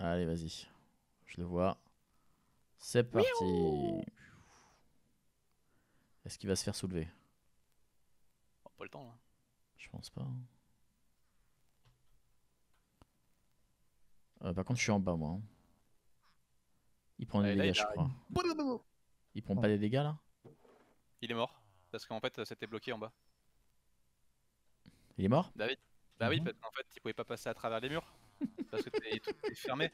Allez, vas-y. Je le vois. C'est parti. Est-ce qu'il va se faire soulever oh, Pas le temps là. Je pense pas. Hein. Euh, par contre, je suis en bas moi. Hein. Il prend des dégâts, je crois. Il prend pas des dégâts là Il est mort. Parce qu'en fait, euh, c'était bloqué en bas. Il est mort David. Bah oui, en fait, il pouvait pas passer à travers les murs. Parce que t'es fermé.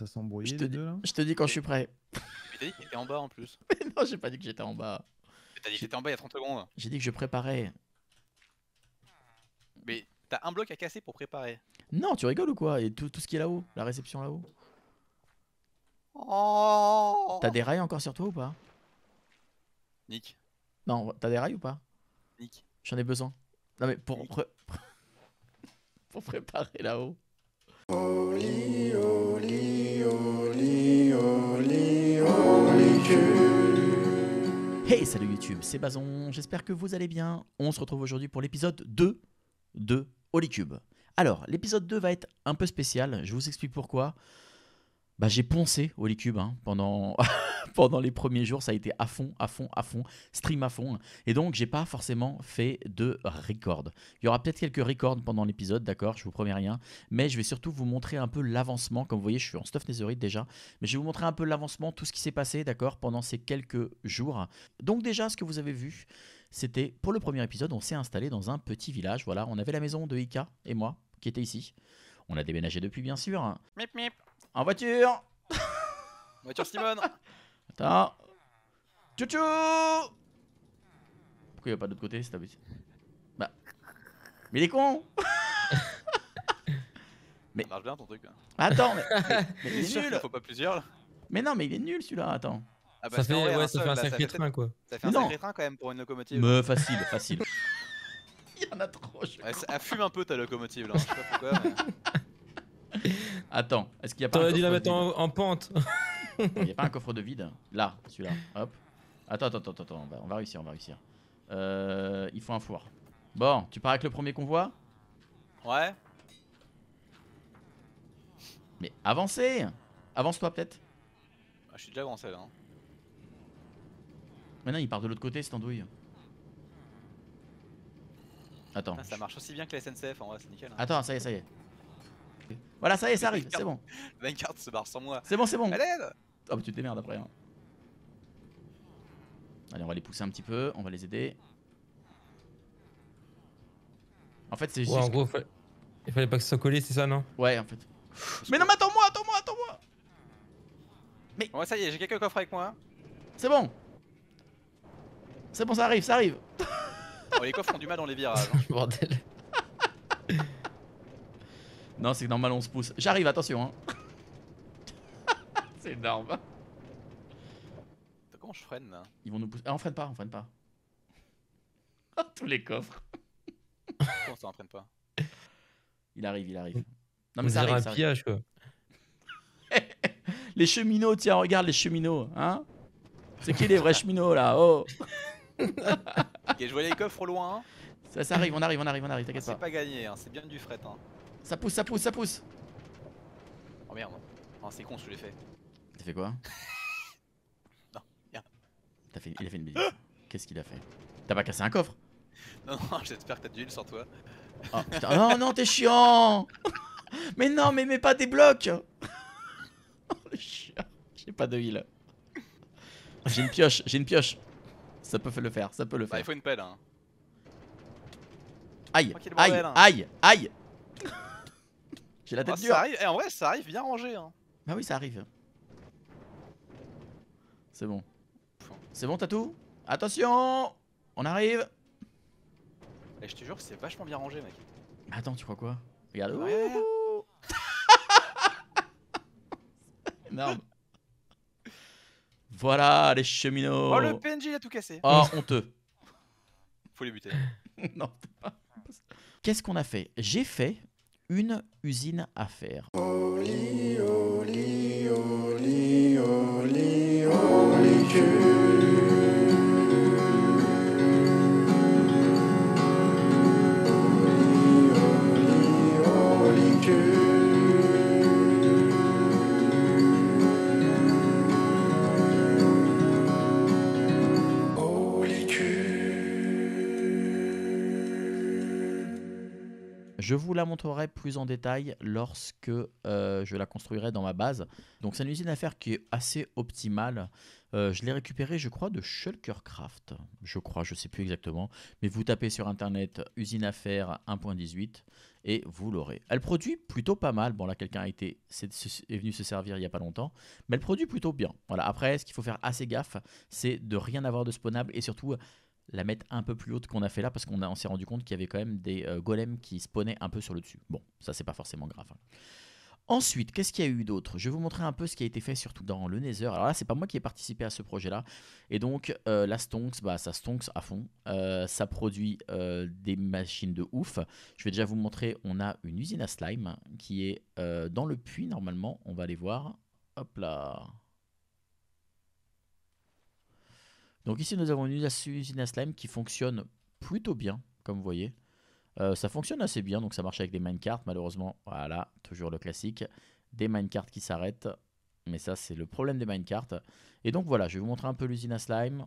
à s'embrouiller les deux là. Je te dis quand je suis prêt. Mais t'as dit qu'il était en bas en plus. Mais non, j'ai pas dit que j'étais en bas. T'as dit que j'étais en bas il y a 30 secondes. J'ai dit que je préparais. Mais t'as un bloc à casser pour préparer. Non, tu rigoles ou quoi Et tout, tout ce qui est là-haut, la réception là-haut. Oh T'as des rails encore sur toi ou pas Nick. Non, t'as des rails ou pas Nick. J'en ai besoin. Non mais pour, pour préparer là-haut. Hey, salut YouTube, c'est Bazon, j'espère que vous allez bien. On se retrouve aujourd'hui pour l'épisode 2 de Holycube. Alors, l'épisode 2 va être un peu spécial, je vous explique pourquoi. Bah, j'ai poncé Holycube hein, pendant. pendant les premiers jours, ça a été à fond, à fond, à fond, stream à fond. Et donc, j'ai pas forcément fait de record. Il y aura peut-être quelques records pendant l'épisode, d'accord, je vous promets rien. Mais je vais surtout vous montrer un peu l'avancement. Comme vous voyez, je suis en stuff netherite déjà. Mais je vais vous montrer un peu l'avancement, tout ce qui s'est passé, d'accord, pendant ces quelques jours. Donc, déjà, ce que vous avez vu. C'était pour le premier épisode, on s'est installé dans un petit village. Voilà, on avait la maison de Ika et moi qui était ici. On a déménagé depuis, bien sûr. Mip, mip. En voiture Voiture Simone Attends. Tchou Pourquoi il a pas de l'autre côté C'est abusé. Bah. Mais il est con Mais. Ça marche bien ton truc. Hein. Attends, mais. mais, il est nul. Faut pas plusieurs là. Mais non, mais il est nul celui-là, attends. Ah ça, fait, ouais, un ça fait un sacré train quoi. Ça fait un sacré train quand même pour une locomotive. Mais facile, facile. il y en a trop. Je ouais, ça fume un peu ta locomotive là, je sais pas pourquoi. Mais... Attends, est-ce qu'il y a pas. T'aurais dû la mettre en pente. Il n'y a pas un coffre de vide Là, celui-là. Hop. Attends, attends, attends, attends. On va, réussir, on va réussir. Euh, il faut un four. Bon, tu pars avec le premier convoi Ouais. Mais avancez Avance-toi peut-être. Ah, je suis déjà avancé là. Hein. Mais il part de l'autre côté, c'est andouille. Attends. Ah, ça marche aussi bien que la SNCF en vrai, c'est nickel. Hein. Attends, ça y est, ça y est. Voilà, ça y est, ça arrive, c'est bon. Vanguard se barre sans moi. C'est bon, c'est bon. Allez Oh, bah, tu te démerdes après. Hein. Allez, on va les pousser un petit peu, on va les aider. En fait, c'est juste. En gros, il fallait pas que ça soit collé, c'est ça, non Ouais, en fait. Mais non, mais attends-moi, attends-moi, attends-moi Mais. Ouais, ça y est, j'ai quelques coffres avec moi. Hein. C'est bon C'est bon, ça arrive, ça arrive oh, Les coffres ont du mal dans les virages. Hein. Bordel. Non, c'est normal, on se pousse. J'arrive, attention. Hein. c'est énorme. Comment je freine là Ils vont nous pousser. Ah, on freine pas, on freine pas. Oh, tous les coffres. Comment ça, on freine pas Il arrive, il arrive. Non, mais ça arrive. un ça pillage quoi. les cheminots, tiens, regarde les cheminots, hein C'est qui les vrais cheminots là Oh Ok, je voyais les coffres au loin. Hein. Ça, arrive, on arrive, on arrive, on arrive, t'inquiète pas. C'est pas gagné, hein, c'est bien du fret. Hein. Ça pousse, ça pousse, ça pousse Oh merde. Oh, c'est con ce que fait. T'as fait quoi Non, rien. fait, il a fait une bille. Qu'est-ce qu'il a fait T'as pas cassé un coffre Non, non, j'espère que t'as du l'huile sur toi. Oh putain, non, non, t'es chiant Mais non, mais mets pas des blocs Oh le chien J'ai pas de heal. J'ai une pioche, j'ai une pioche. Ça peut le faire, ça peut le bah, faire. il faut une pelle, hein. Aïe, aïe, aïe, aïe j'ai la tête bah, dure. Eh, en vrai, ça arrive bien rangé. Hein. Bah oui, ça arrive. C'est bon. C'est bon, t'as tout Attention On arrive Et eh, je te jure, que c'est vachement bien rangé, mec. Attends, tu crois quoi Regarde. où Voilà, les cheminots. Oh, le PNJ, il a tout cassé. Oh, honteux. Faut les buter. non, Qu'est-ce qu'on a fait J'ai fait une usine à faire. Je vous la montrerai plus en détail lorsque euh, je la construirai dans ma base. Donc c'est une usine à faire qui est assez optimale. Euh, je l'ai récupérée, je crois, de Shulkercraft. Je crois, je ne sais plus exactement. Mais vous tapez sur internet usine à faire 1.18 et vous l'aurez. Elle produit plutôt pas mal. Bon là, quelqu'un est, est venu se servir il n'y a pas longtemps. Mais elle produit plutôt bien. Voilà. Après, ce qu'il faut faire assez gaffe, c'est de rien avoir de spawnable et surtout la mettre un peu plus haute qu'on a fait là parce qu'on on s'est rendu compte qu'il y avait quand même des euh, golems qui spawnaient un peu sur le dessus. Bon, ça c'est pas forcément grave. Hein. Ensuite, qu'est-ce qu'il y a eu d'autre Je vais vous montrer un peu ce qui a été fait surtout dans le Nether. Alors là, c'est pas moi qui ai participé à ce projet-là. Et donc, euh, la Stonks, bah, ça Stonks à fond. Euh, ça produit des machines de ouf. Je vais déjà vous montrer, on a une usine à slime qui est dans le puits normalement. On va aller voir. Hop là Donc ici, nous avons une usine à slime qui fonctionne plutôt bien, comme vous voyez. Euh, ça fonctionne assez bien, donc ça marche avec des minecarts, malheureusement. Voilà, toujours le classique. Des minecarts qui s'arrêtent. Mais ça, c'est le problème des minecarts. Et donc voilà, je vais vous montrer un peu l'usine à slime.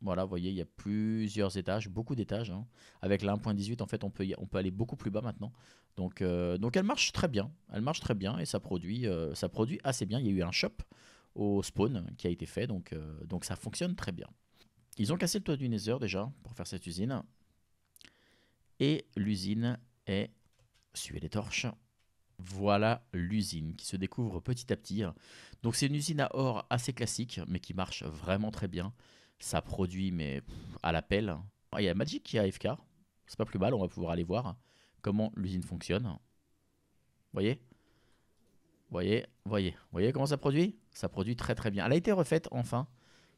Voilà, vous voyez, il y a plusieurs étages, beaucoup d'étages. Hein. Avec la 1.18, en fait, on peut, aller beaucoup plus bas maintenant. Donc, euh, donc elle marche très bien. Elle marche très bien et ça produit, euh, ça produit assez bien. Il y a eu un shop spawn qui a été fait, donc, euh, donc ça fonctionne très bien. Ils ont cassé le toit du Nether déjà pour faire cette usine. Et l'usine est... Suivez les torches. Voilà l'usine qui se découvre petit à petit. Donc c'est une usine à or assez classique, mais qui marche vraiment très bien. Ça produit, mais à la pelle. Ah, il y a Magic qui a FK. C'est pas plus mal, on va pouvoir aller voir comment l'usine fonctionne. voyez Voyez, voyez, voyez comment ça produit Ça produit très très bien. Elle a été refaite enfin.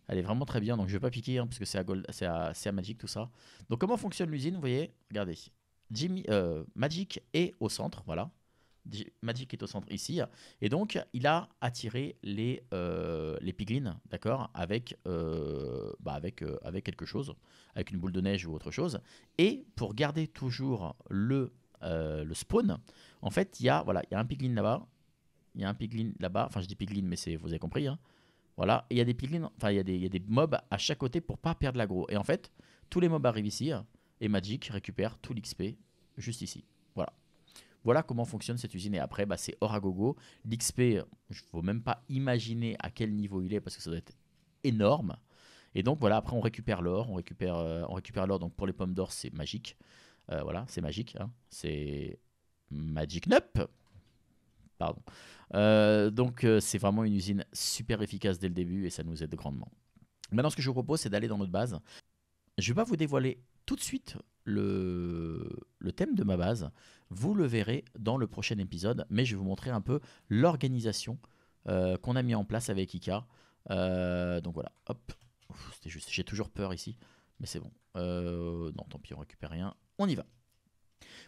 Elle est vraiment très bien, donc je vais pas piquer hein, parce que c'est à, Magic tout ça. Donc comment fonctionne l'usine Vous voyez, regardez. Jimmy, euh, Magic est au centre, voilà. Magic est au centre ici. Et donc, il a attiré les, euh, les piglins, d'accord avec, euh, bah, avec, avec quelque chose, avec une boule de neige ou autre chose. Et pour garder toujours le, le spawn, en fait, il voilà, il y a un piglin là-bas, il y a un piglin là-bas. Enfin, je dis piglin, mais c'est, vous avez compris. Hein. Voilà. il y a des piglins, enfin, il y, a des, mobs à chaque côté pour pas perdre l'aggro. Et en fait, tous les mobs arrivent ici hein, et Magic récupère tout l'XP juste ici. Voilà. Voilà comment fonctionne cette usine. Et après, bah, c'est gogo. L'XP, je ne même pas imaginer à quel niveau il est parce que ça doit être énorme. Et donc voilà, après on récupère l'or, on récupère, euh, récupère l'or. Donc pour les pommes d'or, c'est magique. Euh, voilà, c'est magique. Hein. C'est Magic Nup. Euh, donc euh, c'est vraiment une usine super efficace dès le début et ça nous aide grandement. Maintenant ce que je vous propose c'est d'aller dans notre base. Je ne vais pas vous dévoiler tout de suite le, thème de ma base. Vous le verrez dans le prochain épisode, mais je vais vous montrer un peu l'organisation euh, qu'on a mis en place avec Ika. donc voilà, hop, j'ai toujours peur ici, mais c'est bon. non, tant pis, on récupère rien. On y va.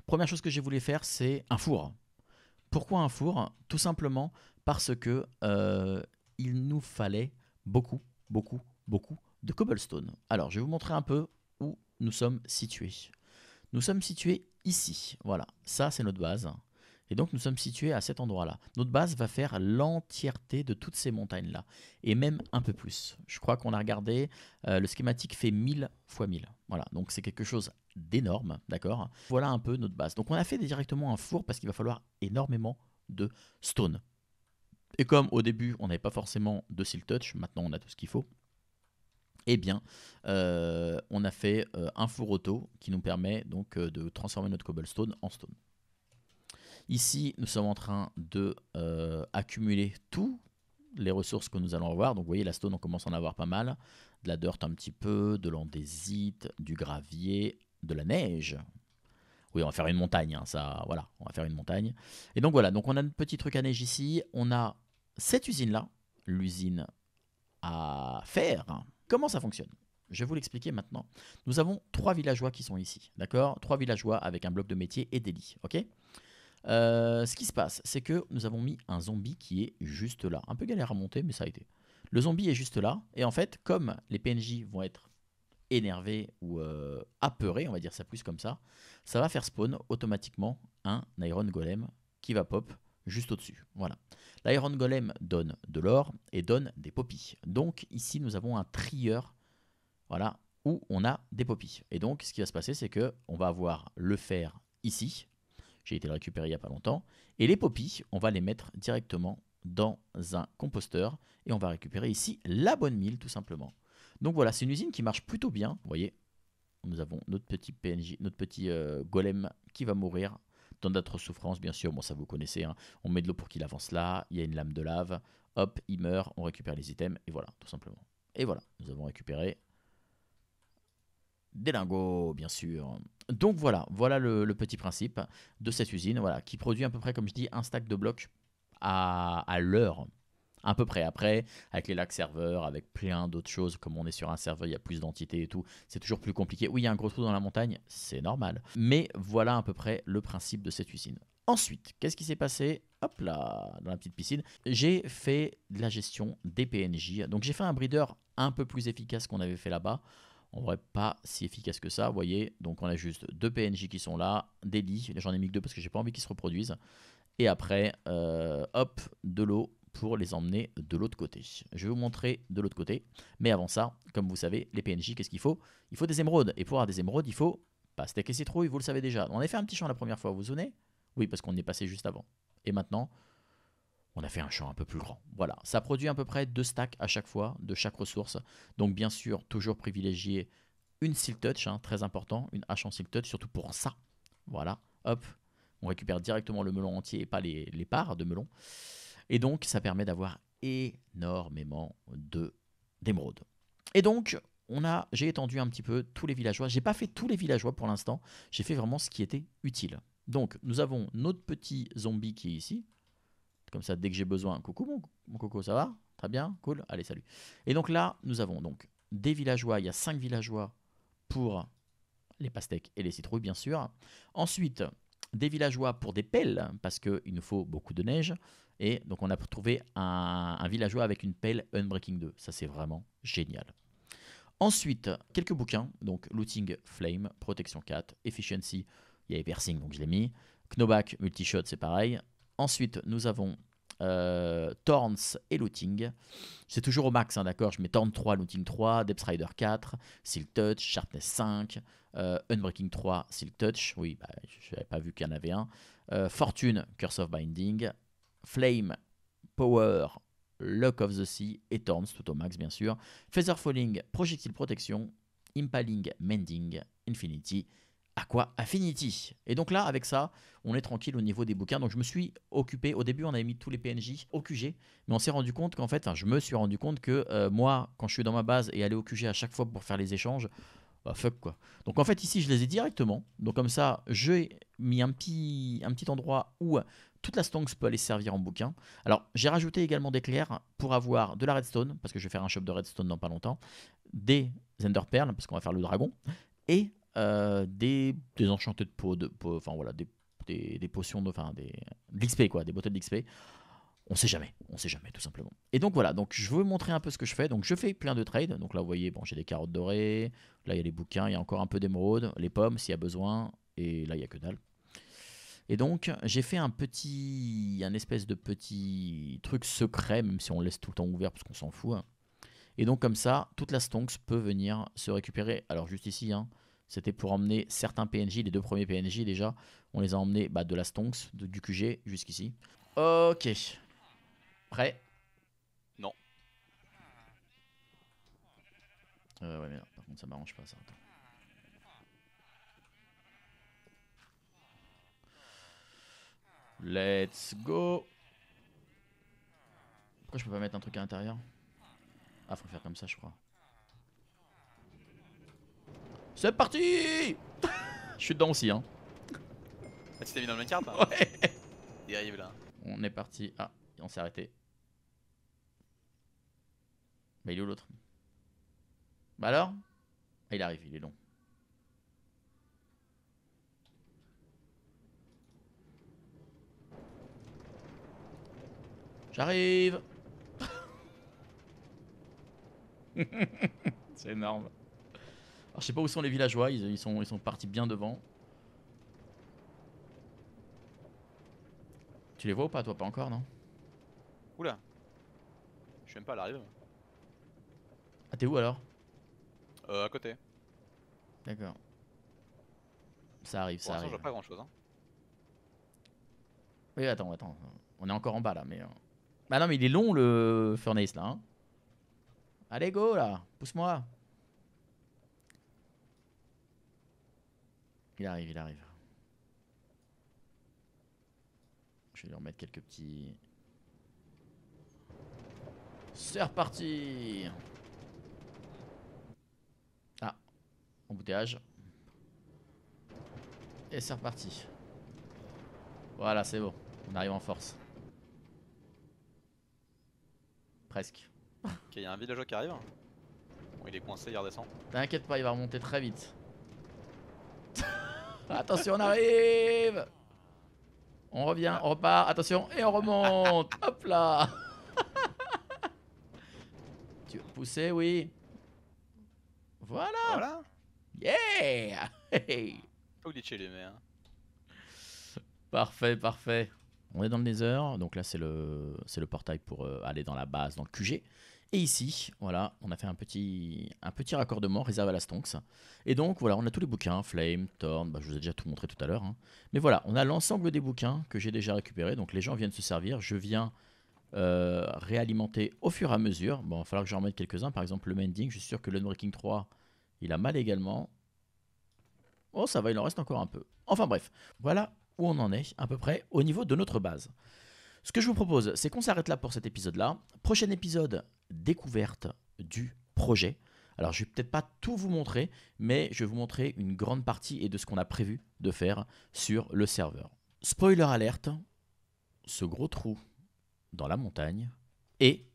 Première chose que j'ai voulu faire, c'est un four. Pourquoi un four Tout simplement parce que euh, il nous fallait beaucoup, beaucoup, beaucoup de cobblestone. Alors, je vais vous montrer un peu où nous sommes situés. Nous sommes situés ici. Voilà, ça c'est notre base. Et donc nous sommes situés à cet endroit-là. Notre base va faire l'entièreté de toutes ces montagnes-là. Et même un peu plus. Je crois qu'on a regardé, euh, le schématique fait 1000 fois 1000. Voilà, donc c'est quelque chose d'énormes d'accord Voilà un peu notre base. Donc on a fait directement un four parce qu'il va falloir énormément de stone. Et comme au début on n'avait pas forcément de seal touch, maintenant on a tout ce qu'il faut. Eh bien, euh, on a fait euh, un four auto qui nous permet donc euh, de transformer notre cobblestone en stone. Ici, nous sommes en train de accumuler toutes les ressources que nous allons avoir. Donc, vous voyez, la stone, on commence à en avoir pas mal. De la dirt un petit peu, de l'andésite, du gravier, de la neige. Oui, on va faire une montagne, hein, ça, voilà, on va faire une montagne. Et donc voilà, donc on a un petit truc à neige ici. On a cette usine-là, l'usine à faire. Comment ça fonctionne Je vais vous l'expliquer maintenant. Nous avons trois villageois qui sont ici, d'accord Trois villageois avec un bloc de métier et des lits, ok euh, ce qui se passe, c'est que nous avons mis un zombie qui est juste là. Un peu galère à monter, mais ça a été. Le zombie est juste là, et en fait, comme les PNJ vont être énervé ou euh, apeuré, on va dire ça plus comme ça, ça va faire spawn automatiquement un Iron Golem qui va pop juste au-dessus. Voilà. L'Iron Golem donne de l'or et donne des poppies. Donc ici, nous avons un trieur voilà, où on a des poppies. Et donc, ce qui va se passer, c'est que on va avoir le fer ici. J'ai été le récupérer il n'y a pas longtemps. Et les poppies, on va les mettre directement dans un composteur et on va récupérer ici la bonne mille tout simplement. Donc voilà, c'est une usine qui marche plutôt bien. Vous voyez, nous avons notre petit PNJ, notre petit euh, golem qui va mourir. dans d'autres souffrances, bien sûr. Bon, ça vous connaissez. Hein. On met de l'eau pour qu'il avance là. Il y a une lame de lave. Hop, il meurt. On récupère les items. Et voilà, tout simplement. Et voilà, nous avons récupéré des lingots, bien sûr. Donc voilà, voilà le, petit principe de cette usine, voilà, qui produit à peu près, comme je dis, un stack de blocs à, à l'heure à peu près après, avec les lacs serveurs, avec plein d'autres choses, comme on est sur un serveur, il y a plus d'entités et tout, c'est toujours plus compliqué. Oui, il y a un gros trou dans la montagne, c'est normal. Mais voilà à peu près le principe de cette usine. Ensuite, qu'est-ce qui s'est passé Hop là, dans la petite piscine, j'ai fait la gestion des PNJ. Donc j'ai fait un breeder un peu plus efficace qu'on avait fait là-bas. on vrai, pas si efficace que ça, vous voyez. Donc on a juste deux PNJ qui sont là, des lits, j'en ai mis deux parce que j'ai pas envie qu'ils se reproduisent. Et après, euh, hop, de l'eau, pour les emmener de l'autre côté. Je vais vous montrer de l'autre côté, mais avant ça, comme vous savez, les PNJ, qu'est-ce qu'il faut Il faut des émeraudes, et pour avoir des émeraudes, il faut pas stacker et trouilles, vous le savez déjà. On a fait un petit champ la première fois, vous vous souvenez Oui, parce qu'on est passé juste avant. Et maintenant, on a fait un champ un peu plus grand. Voilà, ça produit à peu près deux stacks à chaque fois, de chaque ressource. Donc bien sûr, toujours privilégier une seal touch, hein, très important, une hache en seal touch, surtout pour ça. Voilà, hop, on récupère directement le melon entier et pas les, les parts de melon. Et donc, ça permet d'avoir énormément d'émeraudes. Et donc, on a, j'ai étendu un petit peu tous les villageois. J'ai pas fait tous les villageois pour l'instant. J'ai fait vraiment ce qui était utile. Donc, nous avons notre petit zombie qui est ici. Comme ça, dès que j'ai besoin, coucou mon, coco, ça va Très bien, cool. Allez, salut. Et donc là, nous avons donc des villageois. Il y a cinq villageois pour les pastèques et les citrouilles, bien sûr. Ensuite, des villageois pour des pelles, parce qu'il nous faut beaucoup de neige. Et donc on a trouvé un, villageois avec une pelle Unbreaking 2. Ça c'est vraiment génial. Ensuite, quelques bouquins, donc Looting Flame, Protection 4, Efficiency, il y avait donc je l'ai mis. Knoback, Multishot, c'est pareil. Ensuite, nous avons euh, Torns et Looting. C'est toujours au max, hein, d'accord Je mets Thorns 3, Looting 3, Depth Rider 4, Silk Touch, Sharpness 5, euh, Unbreaking 3, Silk Touch. Oui, bah, je n'avais pas vu qu'il y en avait un. Euh, Fortune, Curse of Binding, Flame, Power, Luck of the Sea et Torns, tout au max bien sûr. Feather Falling, Projectile Protection, Impaling, Mending, Infinity quoi Affinity. Et donc là, avec ça, on est tranquille au niveau des bouquins. Donc je me suis occupé, au début on avait mis tous les PNJ au QG, mais on s'est rendu compte qu'en fait, je me suis rendu compte que euh, moi, quand je suis dans ma base et aller au QG à chaque fois pour faire les échanges, bah, fuck quoi. Donc en fait ici je les ai directement, donc comme ça j'ai mis un petit, un petit endroit où toute la stonks peut aller servir en bouquin. Alors j'ai rajouté également des clairs pour avoir de la redstone, parce que je vais faire un shop de redstone dans pas longtemps, des ender parce qu'on va faire le dragon, et euh, des, des enchantés de peau, de, enfin voilà, des, potions, de, enfin des, de quoi, des bouteilles d'XP. On sait jamais, on sait jamais tout simplement. Et donc voilà, donc je veux montrer un peu ce que je fais. Donc je fais plein de trades. Donc là vous voyez, bon j'ai des carottes dorées, là il y a les bouquins, il y a encore un peu d'émeraude, les pommes s'il y a besoin, et là il y a que dalle. Et donc, j'ai fait un petit, un espèce de petit truc secret, même si on laisse tout le temps ouvert parce qu'on s'en fout. Hein. Et donc, comme ça, toute la stonks peut venir se récupérer. Alors, juste ici, hein, c'était pour emmener certains PNJ, les deux premiers PNJ déjà. On les a emmenés bah, de la Stonks, du QG jusqu'ici. Ok. Prêt Non. Euh, ouais, mais non, par contre, ça m'arrange pas ça. Let's go Pourquoi je peux pas mettre un truc à l'intérieur Ah, faut faire comme ça, je crois. C'est parti Je suis dedans aussi hein. Ah, tu t'es mis dans le même carte Ouais Il arrive là. On est parti. Ah, on s'est arrêté. Mais bah, il est où l'autre Bah alors Ah il arrive, il est long. J'arrive C'est énorme je sais pas où sont les villageois, ils, sont, partis bien devant. Tu les vois ou pas toi Pas encore non Oula Je suis même pas à l'arrivée. Ah t'es où alors Euh à côté. D'accord. Ça arrive, ça arrive. Je pas grand chose hein. Oui attends, attends. On est encore en bas là mais... Euh. Bah non mais il est long le furnace là hein. Allez go là, pousse-moi Il arrive, il arrive. Je vais lui remettre quelques petits... C'est reparti Ah, embouteillage. Et c'est reparti. Voilà, c'est bon. On arrive en force. Presque. Ok, il y a un villageois qui arrive. Bon, il est coincé, il redescend. T'inquiète pas, il va remonter très vite. Attention, on arrive On revient, on repart, attention, et on remonte Hop là Tu veux pousser, oui. Voilà, voilà. Yeah Faut les hein. Parfait, parfait. On est dans le Nether, donc là c'est le, le portail pour euh, aller dans la base, dans le QG et ici, voilà, on a fait un petit, un petit raccordement réserve à la Stonks. Et donc, voilà, on a tous les bouquins, Flame, Thorn, bah, je vous ai déjà tout montré tout à l'heure. Hein. Mais voilà, on a l'ensemble des bouquins que j'ai déjà récupérés. Donc, les gens viennent se servir. Je viens euh, réalimenter au fur et à mesure. Bon, il va falloir que j'en remette quelques-uns. Par exemple, le Mending, je suis sûr que le breaking 3, il a mal également. Oh, ça va, il en reste encore un peu. Enfin bref, voilà où on en est à peu près au niveau de notre base. Ce que je vous propose, c'est qu'on s'arrête là pour cet épisode-là. Prochain épisode, découverte du projet. Alors, je vais peut-être pas tout vous montrer, mais je vais vous montrer une grande partie et de ce qu'on a prévu de faire sur le serveur. Spoiler alerte, ce gros trou dans la montagne et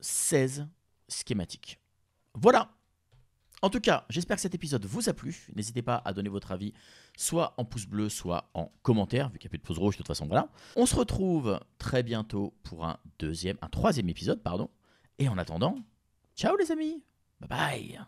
16 » schématiques. Voilà en tout cas, j'espère que cet épisode vous a plu. N'hésitez pas à donner votre avis, soit en pouce bleu, soit en commentaire, vu qu'il n'y a plus de pouce rouge de toute façon. Voilà. On se retrouve très bientôt pour un deuxième, un troisième épisode, pardon. Et en attendant, ciao les amis, bye bye.